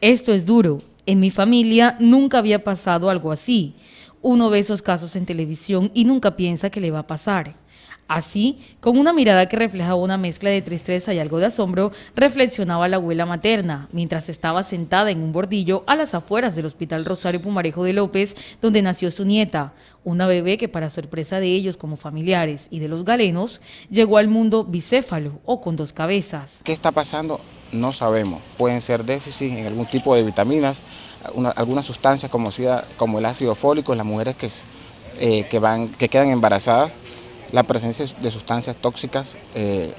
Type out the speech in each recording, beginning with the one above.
Esto es duro. En mi familia nunca había pasado algo así. Uno ve esos casos en televisión y nunca piensa que le va a pasar. Así, con una mirada que reflejaba una mezcla de tristeza y algo de asombro, reflexionaba la abuela materna, mientras estaba sentada en un bordillo a las afueras del Hospital Rosario Pumarejo de López, donde nació su nieta, una bebé que para sorpresa de ellos como familiares y de los galenos, llegó al mundo bicéfalo o con dos cabezas. ¿Qué está pasando? no sabemos. Pueden ser déficits en algún tipo de vitaminas, algunas sustancias como, como el ácido fólico en las mujeres que, eh, que, quedan embarazadas. La presencia de sustancias tóxicas eh,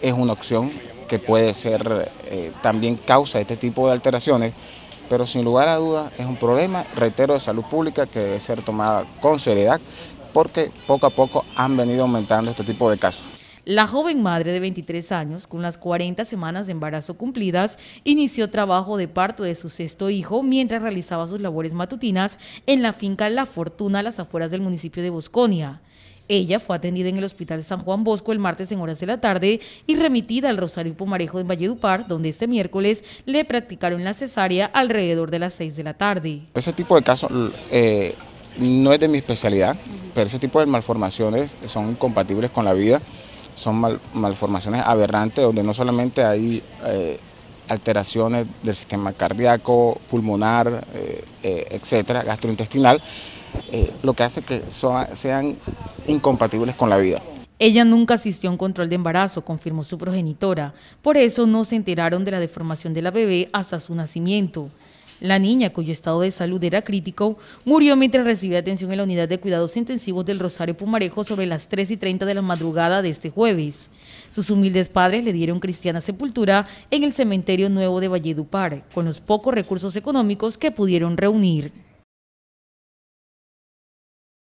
es una opción que puede ser eh, también causa de este tipo de alteraciones, pero sin lugar a dudas es un problema, reitero, de salud pública que debe ser tomada con seriedad porque poco a poco han venido aumentando este tipo de casos. La joven madre de 23 años, con las 40 semanas de embarazo cumplidas, inició trabajo de parto de su sexto hijo mientras realizaba sus labores matutinas en la finca La Fortuna a las afueras del municipio de Bosconia. Ella fue atendida en el Hospital San Juan Bosco el martes en horas de la tarde y remitida al Rosario Pomarejo en Valledupar, donde este miércoles le practicaron la cesárea alrededor de las 6 de la tarde. Ese tipo de casos eh, no es de mi especialidad, pero ese tipo de malformaciones son incompatibles con la vida son malformaciones aberrantes donde no solamente hay eh, alteraciones del sistema cardíaco, pulmonar, eh, eh, etcétera, gastrointestinal, lo que hace que sean incompatibles con la vida. Ella nunca asistió a un control de embarazo, confirmó su progenitora. Por eso no se enteraron de la deformación de la bebé hasta su nacimiento. La niña, cuyo estado de salud era crítico, murió mientras recibía atención en la unidad de cuidados intensivos del Rosario Pumarejo sobre las 3 y 30 de la madrugada de este jueves. Sus humildes padres le dieron cristiana sepultura en el cementerio nuevo de Valledupar, con los pocos recursos económicos que pudieron reunir.